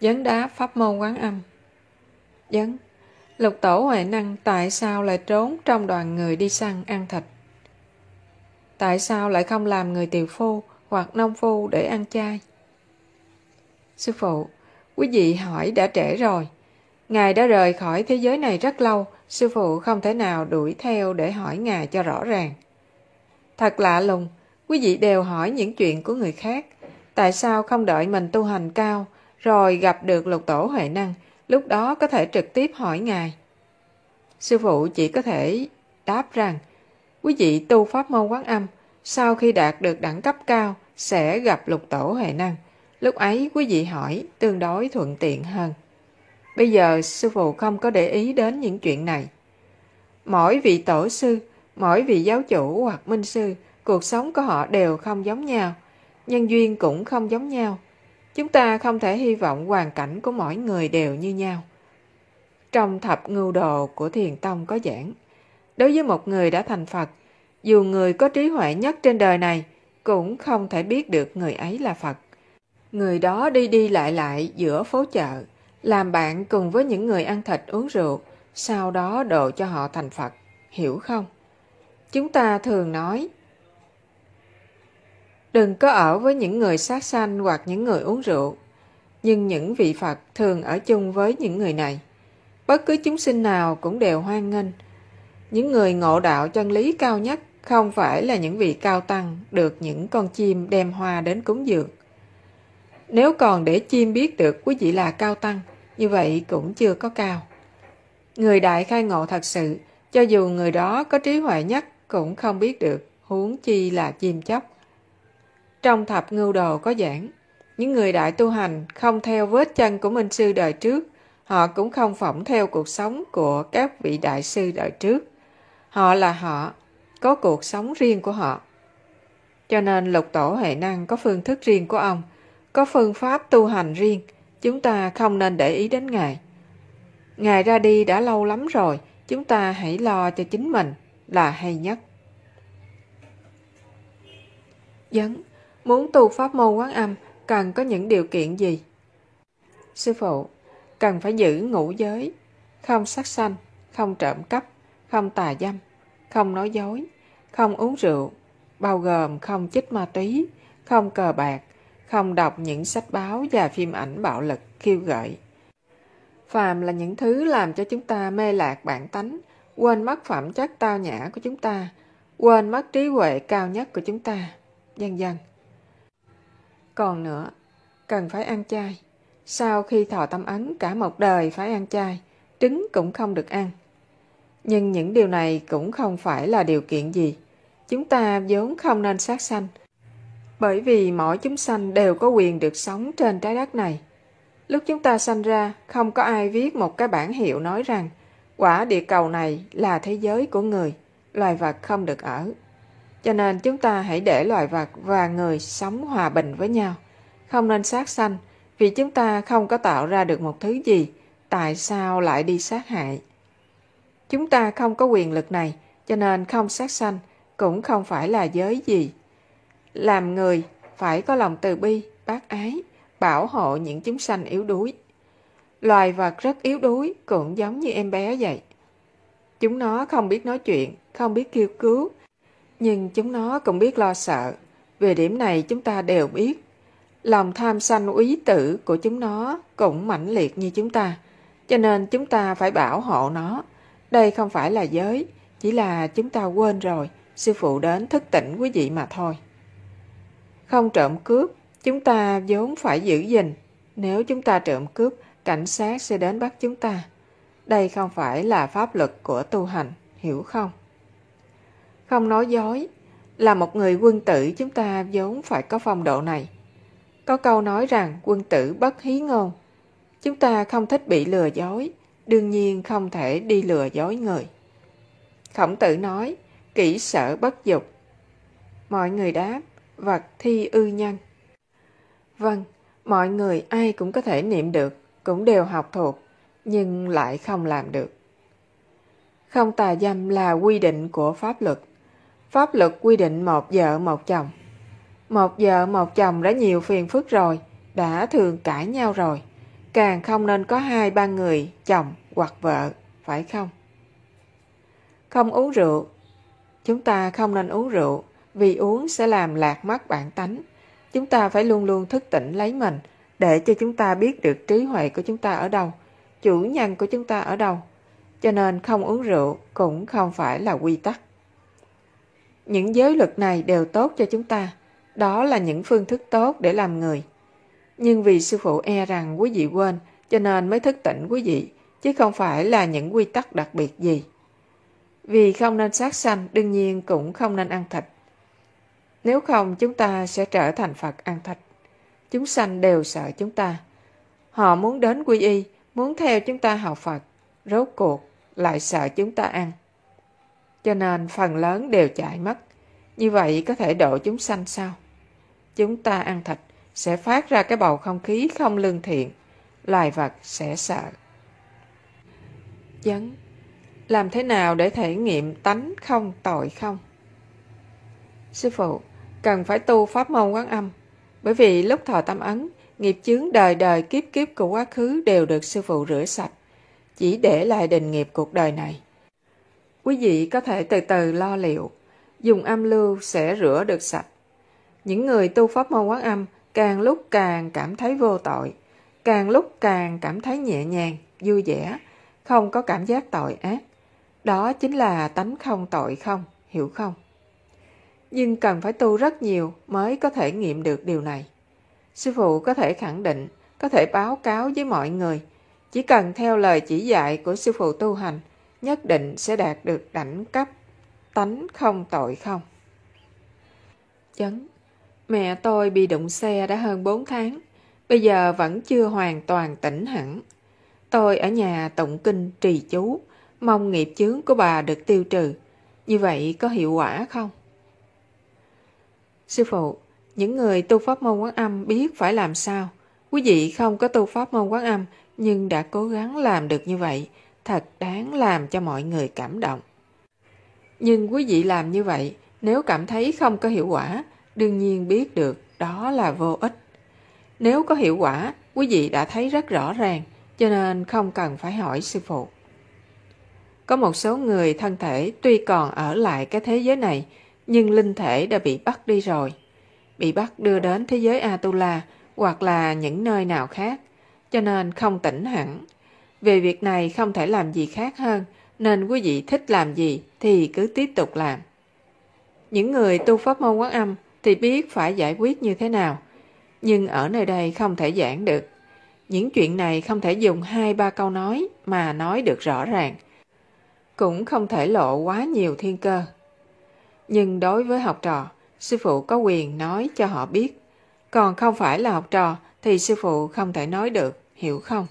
Vấn đá pháp môn quán âm Vấn Lục tổ Huệ Năng tại sao lại trốn trong đoàn người đi săn ăn thịt? Tại sao lại không làm người tiều phu hoặc nông phu để ăn chay? Sư phụ, quý vị hỏi đã trễ rồi. Ngài đã rời khỏi thế giới này rất lâu, sư phụ không thể nào đuổi theo để hỏi Ngài cho rõ ràng. Thật lạ lùng, quý vị đều hỏi những chuyện của người khác. Tại sao không đợi mình tu hành cao rồi gặp được lục tổ Huệ Năng, lúc đó có thể trực tiếp hỏi Ngài. Sư phụ chỉ có thể đáp rằng, quý vị tu pháp môn quán âm, sau khi đạt được đẳng cấp cao sẽ gặp lục tổ Huệ Năng. Lúc ấy quý vị hỏi tương đối thuận tiện hơn. Bây giờ sư phụ không có để ý đến những chuyện này. Mỗi vị tổ sư, mỗi vị giáo chủ hoặc minh sư, cuộc sống của họ đều không giống nhau, nhân duyên cũng không giống nhau. Chúng ta không thể hy vọng hoàn cảnh của mỗi người đều như nhau. Trong thập ngưu đồ của Thiền Tông có giảng, đối với một người đã thành Phật, dù người có trí huệ nhất trên đời này, cũng không thể biết được người ấy là Phật. Người đó đi đi lại lại giữa phố chợ, làm bạn cùng với những người ăn thịt uống rượu, sau đó độ cho họ thành Phật, hiểu không? Chúng ta thường nói, Đừng có ở với những người sát sanh hoặc những người uống rượu. Nhưng những vị Phật thường ở chung với những người này. Bất cứ chúng sinh nào cũng đều hoan nghênh. Những người ngộ đạo chân lý cao nhất không phải là những vị cao tăng được những con chim đem hoa đến cúng dường. Nếu còn để chim biết được quý vị là cao tăng, như vậy cũng chưa có cao. Người đại khai ngộ thật sự, cho dù người đó có trí huệ nhất cũng không biết được, huống chi là chim chóc. Trong thập ngưu đồ có giảng, những người đại tu hành không theo vết chân của minh sư đời trước, họ cũng không phỏng theo cuộc sống của các vị đại sư đời trước. Họ là họ, có cuộc sống riêng của họ. Cho nên lục tổ hệ năng có phương thức riêng của ông, có phương pháp tu hành riêng, chúng ta không nên để ý đến Ngài. Ngài ra đi đã lâu lắm rồi, chúng ta hãy lo cho chính mình là hay nhất. Dấn muốn tu pháp môn quán âm cần có những điều kiện gì? Sư phụ, cần phải giữ ngũ giới, không sát sanh, không trộm cắp, không tà dâm, không nói dối, không uống rượu, bao gồm không chích ma túy, không cờ bạc, không đọc những sách báo và phim ảnh bạo lực khiêu gợi. Phàm là những thứ làm cho chúng ta mê lạc bản tánh, quên mất phẩm chất tao nhã của chúng ta, quên mất trí huệ cao nhất của chúng ta, vân vân. Còn nữa, cần phải ăn chay. Sau khi thọ tâm ấn cả một đời phải ăn chay, trứng cũng không được ăn. Nhưng những điều này cũng không phải là điều kiện gì. Chúng ta vốn không nên sát sanh, bởi vì mỗi chúng sanh đều có quyền được sống trên trái đất này. Lúc chúng ta sanh ra, không có ai viết một cái bản hiệu nói rằng quả địa cầu này là thế giới của người, loài vật không được ở. Cho nên chúng ta hãy để loài vật và người sống hòa bình với nhau, không nên sát sanh, vì chúng ta không có tạo ra được một thứ gì, tại sao lại đi sát hại? Chúng ta không có quyền lực này, cho nên không sát sanh cũng không phải là giới gì. Làm người phải có lòng từ bi, bác ái, bảo hộ những chúng sanh yếu đuối. Loài vật rất yếu đuối cũng giống như em bé vậy. Chúng nó không biết nói chuyện, không biết kêu cứu, nhưng chúng nó cũng biết lo sợ. Về điểm này chúng ta đều biết. Lòng tham sanh úy tử của chúng nó cũng mãnh liệt như chúng ta, cho nên chúng ta phải bảo hộ nó. Đây không phải là giới, chỉ là chúng ta quên rồi, sư phụ đến thức tỉnh quý vị mà thôi. Không trộm cướp, chúng ta vốn phải giữ gìn. Nếu chúng ta trộm cướp, cảnh sát sẽ đến bắt chúng ta. Đây không phải là pháp luật của tu hành, hiểu không? không nói dối. Là một người quân tử chúng ta vốn phải có phong độ này. Có câu nói rằng quân tử bất hí ngôn. Chúng ta không thích bị lừa dối, đương nhiên không thể đi lừa dối người. Khổng tử nói, kỹ sở bất dục. Mọi người đáp, vật thi ư nhân. Vâng, mọi người ai cũng có thể niệm được, cũng đều học thuộc, nhưng lại không làm được. Không tà dâm là quy định của pháp luật. Pháp luật quy định một vợ một chồng. Một vợ một chồng đã nhiều phiền phức rồi, đã thường cãi nhau rồi. Càng không nên có hai ba người, chồng hoặc vợ, phải không? Không uống rượu. Chúng ta không nên uống rượu, vì uống sẽ làm lạc mắt bản tánh. Chúng ta phải luôn luôn thức tỉnh lấy mình, để cho chúng ta biết được trí huệ của chúng ta ở đâu, chủ nhân của chúng ta ở đâu. Cho nên không uống rượu cũng không phải là quy tắc. Những giới luật này đều tốt cho chúng ta. Đó là những phương thức tốt để làm người. Nhưng vì sư phụ e rằng quý vị quên, cho nên mới thức tỉnh quý vị, chứ không phải là những quy tắc đặc biệt gì. Vì không nên sát sanh, đương nhiên cũng không nên ăn thịt. Nếu không, chúng ta sẽ trở thành Phật ăn thịt. Chúng sanh đều sợ chúng ta. Họ muốn đến quy y, muốn theo chúng ta học Phật, rốt cuộc lại sợ chúng ta ăn cho nên phần lớn đều chạy mất. Như vậy có thể độ chúng sanh sao? Chúng ta ăn thịt sẽ phát ra cái bầu không khí không lương thiện, loài vật sẽ sợ. Vấn Làm thế nào để thể nghiệm tánh không tội không? Sư phụ, cần phải tu pháp môn quán âm, bởi vì lúc thọ tâm ấn, nghiệp chướng đời đời kiếp kiếp của quá khứ đều được sư phụ rửa sạch, chỉ để lại định nghiệp cuộc đời này. Quý vị có thể từ từ lo liệu, dùng âm lưu sẽ rửa được sạch. Những người tu pháp môn quán âm càng lúc càng cảm thấy vô tội, càng lúc càng cảm thấy nhẹ nhàng, vui vẻ, không có cảm giác tội ác. Đó chính là tánh không tội không, hiểu không? Nhưng cần phải tu rất nhiều mới có thể nghiệm được điều này. Sư phụ có thể khẳng định, có thể báo cáo với mọi người, chỉ cần theo lời chỉ dạy của sư phụ tu hành – nhất định sẽ đạt được đẳng cấp tánh không tội không. Chấn Mẹ tôi bị đụng xe đã hơn 4 tháng, bây giờ vẫn chưa hoàn toàn tỉnh hẳn. Tôi ở nhà tụng kinh trì chú, mong nghiệp chướng của bà được tiêu trừ. Như vậy có hiệu quả không? Sư phụ, những người tu pháp môn quán âm biết phải làm sao. Quý vị không có tu pháp môn quán âm nhưng đã cố gắng làm được như vậy thật đáng làm cho mọi người cảm động. Nhưng quý vị làm như vậy, nếu cảm thấy không có hiệu quả, đương nhiên biết được đó là vô ích. Nếu có hiệu quả, quý vị đã thấy rất rõ ràng, cho nên không cần phải hỏi sư phụ. Có một số người thân thể tuy còn ở lại cái thế giới này, nhưng linh thể đã bị bắt đi rồi. Bị bắt đưa đến thế giới Atula hoặc là những nơi nào khác, cho nên không tỉnh hẳn, vì việc này không thể làm gì khác hơn, nên quý vị thích làm gì thì cứ tiếp tục làm. Những người tu pháp môn quán âm thì biết phải giải quyết như thế nào, nhưng ở nơi đây không thể giảng được. Những chuyện này không thể dùng hai ba câu nói mà nói được rõ ràng. Cũng không thể lộ quá nhiều thiên cơ. Nhưng đối với học trò, sư phụ có quyền nói cho họ biết. Còn không phải là học trò thì sư phụ không thể nói được, hiểu không?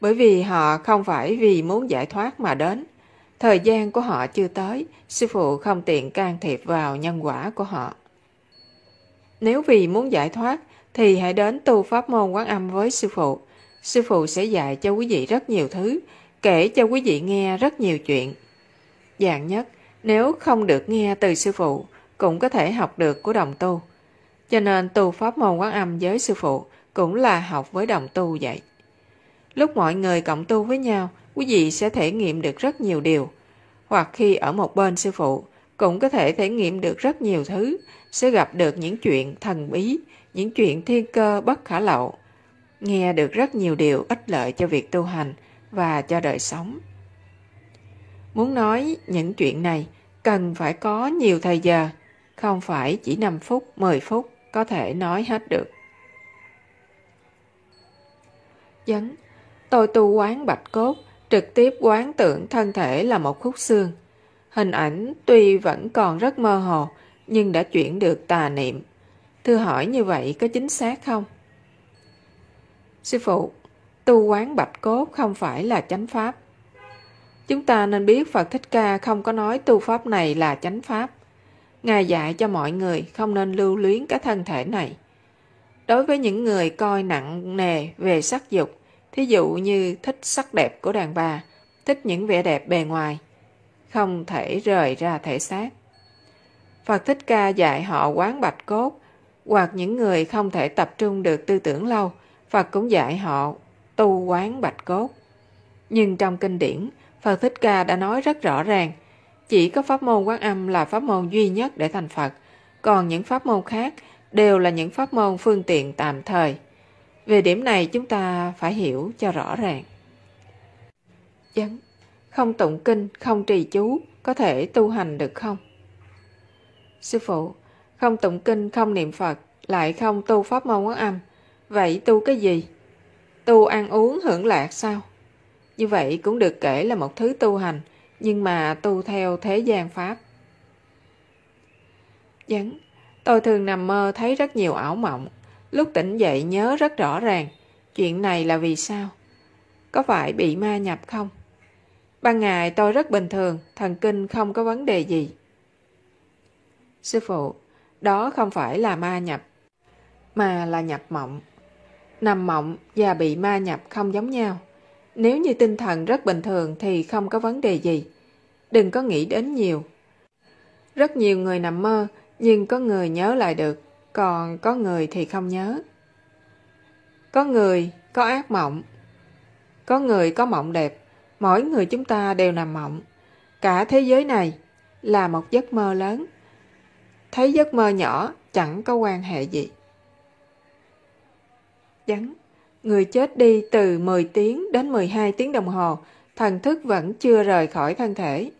bởi vì họ không phải vì muốn giải thoát mà đến. Thời gian của họ chưa tới, sư phụ không tiện can thiệp vào nhân quả của họ. Nếu vì muốn giải thoát, thì hãy đến tu pháp môn quán âm với sư phụ. Sư phụ sẽ dạy cho quý vị rất nhiều thứ, kể cho quý vị nghe rất nhiều chuyện. Dạng nhất, nếu không được nghe từ sư phụ, cũng có thể học được của đồng tu. Cho nên tu pháp môn quán âm với sư phụ cũng là học với đồng tu vậy. Lúc mọi người cộng tu với nhau, quý vị sẽ thể nghiệm được rất nhiều điều. Hoặc khi ở một bên sư phụ, cũng có thể thể nghiệm được rất nhiều thứ, sẽ gặp được những chuyện thần bí, những chuyện thiên cơ bất khả lậu. Nghe được rất nhiều điều ích lợi cho việc tu hành và cho đời sống. Muốn nói những chuyện này, cần phải có nhiều thời giờ, không phải chỉ 5 phút, 10 phút có thể nói hết được. Dấn Tôi tu quán bạch cốt, trực tiếp quán tưởng thân thể là một khúc xương. Hình ảnh tuy vẫn còn rất mơ hồ, nhưng đã chuyển được tà niệm. Thưa hỏi như vậy có chính xác không? Sư phụ, tu quán bạch cốt không phải là chánh pháp. Chúng ta nên biết Phật Thích Ca không có nói tu pháp này là chánh pháp. Ngài dạy cho mọi người không nên lưu luyến cái thân thể này. Đối với những người coi nặng nề về sắc dục, Thí dụ như thích sắc đẹp của đàn bà, thích những vẻ đẹp bề ngoài, không thể rời ra thể xác. Phật Thích Ca dạy họ quán bạch cốt, hoặc những người không thể tập trung được tư tưởng lâu, Phật cũng dạy họ tu quán bạch cốt. Nhưng trong kinh điển, Phật Thích Ca đã nói rất rõ ràng, chỉ có pháp môn quán âm là pháp môn duy nhất để thành Phật, còn những pháp môn khác đều là những pháp môn phương tiện tạm thời. Về điểm này chúng ta phải hiểu cho rõ ràng. Chấn, không tụng kinh, không trì chú, có thể tu hành được không? Sư phụ, không tụng kinh, không niệm Phật, lại không tu pháp môn quán âm, vậy tu cái gì? Tu ăn uống hưởng lạc sao? Như vậy cũng được kể là một thứ tu hành, nhưng mà tu theo thế gian pháp. Dấn, tôi thường nằm mơ thấy rất nhiều ảo mộng, Lúc tỉnh dậy nhớ rất rõ ràng, chuyện này là vì sao? Có phải bị ma nhập không? Ban ngày tôi rất bình thường, thần kinh không có vấn đề gì. Sư phụ, đó không phải là ma nhập, mà là nhập mộng. Nằm mộng và bị ma nhập không giống nhau. Nếu như tinh thần rất bình thường thì không có vấn đề gì. Đừng có nghĩ đến nhiều. Rất nhiều người nằm mơ, nhưng có người nhớ lại được còn có người thì không nhớ. Có người có ác mộng, có người có mộng đẹp, mỗi người chúng ta đều nằm mộng. Cả thế giới này là một giấc mơ lớn. Thấy giấc mơ nhỏ chẳng có quan hệ gì. Chắn, vâng, người chết đi từ 10 tiếng đến 12 tiếng đồng hồ, thần thức vẫn chưa rời khỏi thân thể.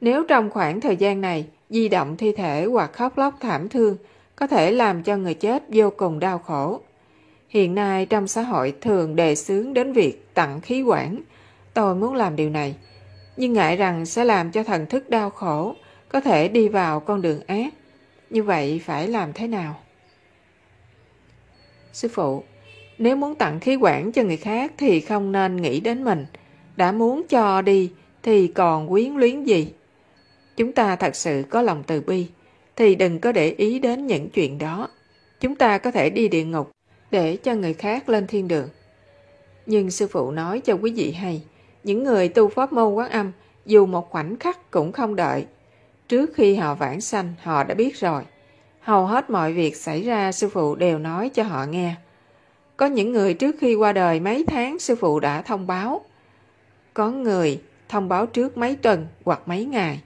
Nếu trong khoảng thời gian này di động thi thể hoặc khóc lóc thảm thương có thể làm cho người chết vô cùng đau khổ. Hiện nay trong xã hội thường đề xướng đến việc tặng khí quản. Tôi muốn làm điều này, nhưng ngại rằng sẽ làm cho thần thức đau khổ, có thể đi vào con đường ác. Như vậy phải làm thế nào? Sư phụ, nếu muốn tặng khí quản cho người khác thì không nên nghĩ đến mình. Đã muốn cho đi thì còn quyến luyến gì? Chúng ta thật sự có lòng từ bi thì đừng có để ý đến những chuyện đó. Chúng ta có thể đi địa ngục để cho người khác lên thiên đường. Nhưng sư phụ nói cho quý vị hay, những người tu pháp môn quán âm dù một khoảnh khắc cũng không đợi. Trước khi họ vãng sanh, họ đã biết rồi. Hầu hết mọi việc xảy ra sư phụ đều nói cho họ nghe. Có những người trước khi qua đời mấy tháng sư phụ đã thông báo. Có người thông báo trước mấy tuần hoặc mấy ngày,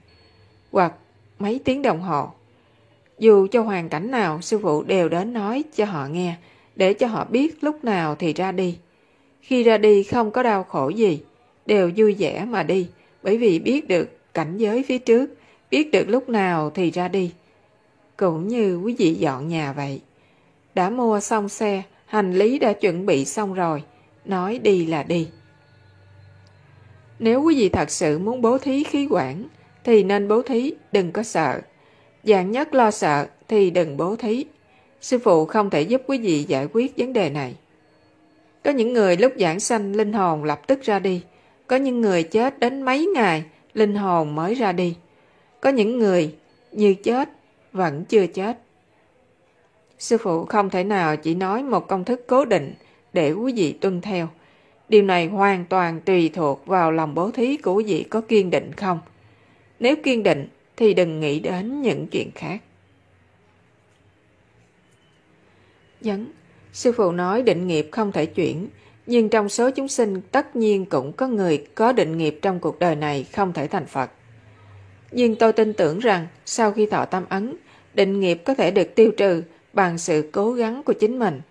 hoặc mấy tiếng đồng hồ. Dù cho hoàn cảnh nào, sư phụ đều đến nói cho họ nghe, để cho họ biết lúc nào thì ra đi. Khi ra đi không có đau khổ gì, đều vui vẻ mà đi, bởi vì biết được cảnh giới phía trước, biết được lúc nào thì ra đi. Cũng như quý vị dọn nhà vậy. Đã mua xong xe, hành lý đã chuẩn bị xong rồi, nói đi là đi. Nếu quý vị thật sự muốn bố thí khí quản, thì nên bố thí, đừng có sợ. Dạng nhất lo sợ thì đừng bố thí. Sư phụ không thể giúp quý vị giải quyết vấn đề này. Có những người lúc giảng sanh linh hồn lập tức ra đi. Có những người chết đến mấy ngày linh hồn mới ra đi. Có những người như chết vẫn chưa chết. Sư phụ không thể nào chỉ nói một công thức cố định để quý vị tuân theo. Điều này hoàn toàn tùy thuộc vào lòng bố thí của quý vị có kiên định không. Nếu kiên định thì đừng nghĩ đến những chuyện khác. Nhấn, vâng, sư phụ nói định nghiệp không thể chuyển, nhưng trong số chúng sinh tất nhiên cũng có người có định nghiệp trong cuộc đời này không thể thành Phật. Nhưng tôi tin tưởng rằng sau khi thọ tâm ấn, định nghiệp có thể được tiêu trừ bằng sự cố gắng của chính mình.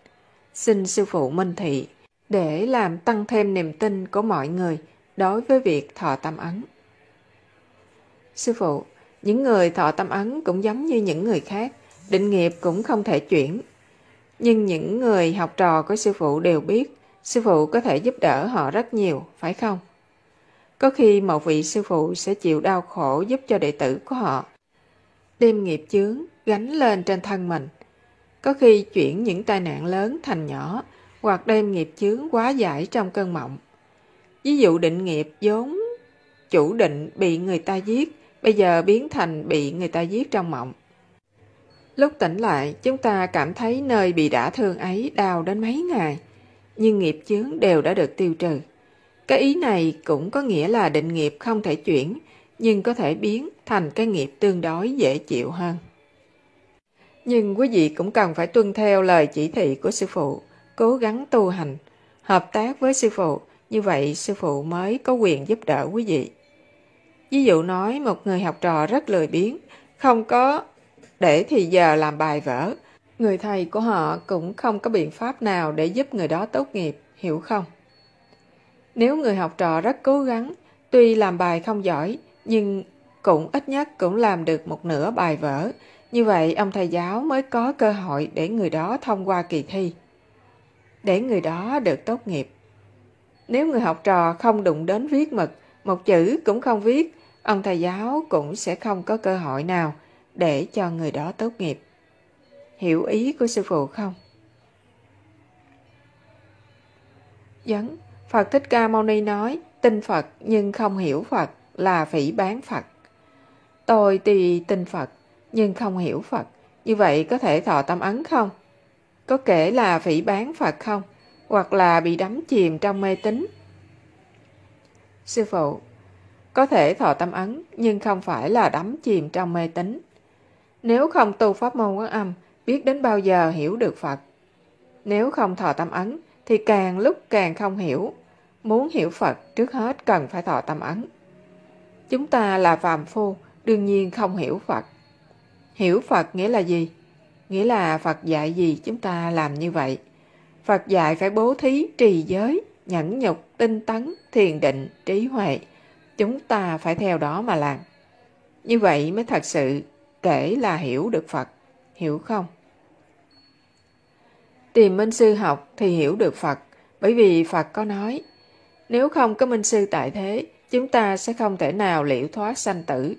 Xin sư phụ minh thị để làm tăng thêm niềm tin của mọi người đối với việc thọ tâm ấn. Sư phụ, những người thọ tâm ấn cũng giống như những người khác, định nghiệp cũng không thể chuyển. Nhưng những người học trò của sư phụ đều biết, sư phụ có thể giúp đỡ họ rất nhiều, phải không? Có khi một vị sư phụ sẽ chịu đau khổ giúp cho đệ tử của họ. Đem nghiệp chướng gánh lên trên thân mình. Có khi chuyển những tai nạn lớn thành nhỏ hoặc đem nghiệp chướng quá giải trong cơn mộng. Ví dụ định nghiệp vốn chủ định bị người ta giết bây giờ biến thành bị người ta giết trong mộng. Lúc tỉnh lại, chúng ta cảm thấy nơi bị đả thương ấy đau đến mấy ngày, nhưng nghiệp chướng đều đã được tiêu trừ. Cái ý này cũng có nghĩa là định nghiệp không thể chuyển, nhưng có thể biến thành cái nghiệp tương đối dễ chịu hơn. Nhưng quý vị cũng cần phải tuân theo lời chỉ thị của sư phụ, cố gắng tu hành, hợp tác với sư phụ, như vậy sư phụ mới có quyền giúp đỡ quý vị. Ví dụ nói một người học trò rất lười biếng, không có để thì giờ làm bài vở. Người thầy của họ cũng không có biện pháp nào để giúp người đó tốt nghiệp, hiểu không? Nếu người học trò rất cố gắng, tuy làm bài không giỏi, nhưng cũng ít nhất cũng làm được một nửa bài vở. Như vậy ông thầy giáo mới có cơ hội để người đó thông qua kỳ thi. Để người đó được tốt nghiệp. Nếu người học trò không đụng đến viết mực, một chữ cũng không viết, ông thầy giáo cũng sẽ không có cơ hội nào để cho người đó tốt nghiệp. Hiểu ý của sư phụ không? Dấn, Phật Thích Ca Mâu Ni nói, tin Phật nhưng không hiểu Phật là phỉ bán Phật. Tôi tùy tin Phật nhưng không hiểu Phật, như vậy có thể thọ tâm ấn không? Có kể là phỉ bán Phật không? Hoặc là bị đắm chìm trong mê tín? Sư phụ, có thể thọ tâm ấn nhưng không phải là đắm chìm trong mê tín nếu không tu pháp môn quán âm biết đến bao giờ hiểu được phật nếu không thọ tâm ấn thì càng lúc càng không hiểu muốn hiểu phật trước hết cần phải thọ tâm ấn chúng ta là phàm phu đương nhiên không hiểu phật hiểu phật nghĩa là gì nghĩa là phật dạy gì chúng ta làm như vậy phật dạy phải bố thí trì giới nhẫn nhục tinh tấn thiền định trí huệ chúng ta phải theo đó mà làm. Như vậy mới thật sự kể là hiểu được Phật, hiểu không? Tìm minh sư học thì hiểu được Phật, bởi vì Phật có nói, nếu không có minh sư tại thế, chúng ta sẽ không thể nào liễu thoát sanh tử.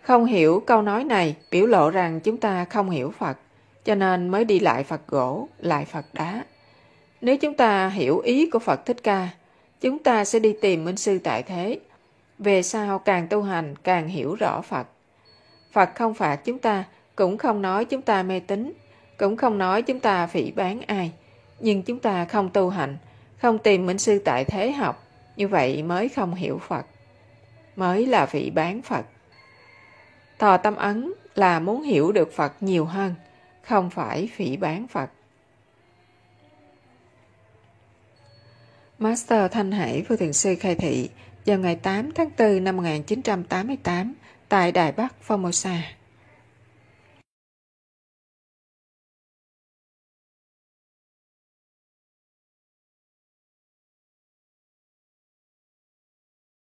Không hiểu câu nói này biểu lộ rằng chúng ta không hiểu Phật, cho nên mới đi lại Phật gỗ, lại Phật đá. Nếu chúng ta hiểu ý của Phật Thích Ca, chúng ta sẽ đi tìm minh sư tại thế. Về sau càng tu hành càng hiểu rõ Phật. Phật không phạt chúng ta, cũng không nói chúng ta mê tín, cũng không nói chúng ta phỉ bán ai. Nhưng chúng ta không tu hành, không tìm minh sư tại thế học, như vậy mới không hiểu Phật. Mới là phỉ bán Phật. Thò tâm ấn là muốn hiểu được Phật nhiều hơn, không phải phỉ bán Phật. Master Thanh Hải Vô Thượng Sư khai thị vào ngày 8 tháng 4 năm 1988 tại Đài Bắc, Formosa.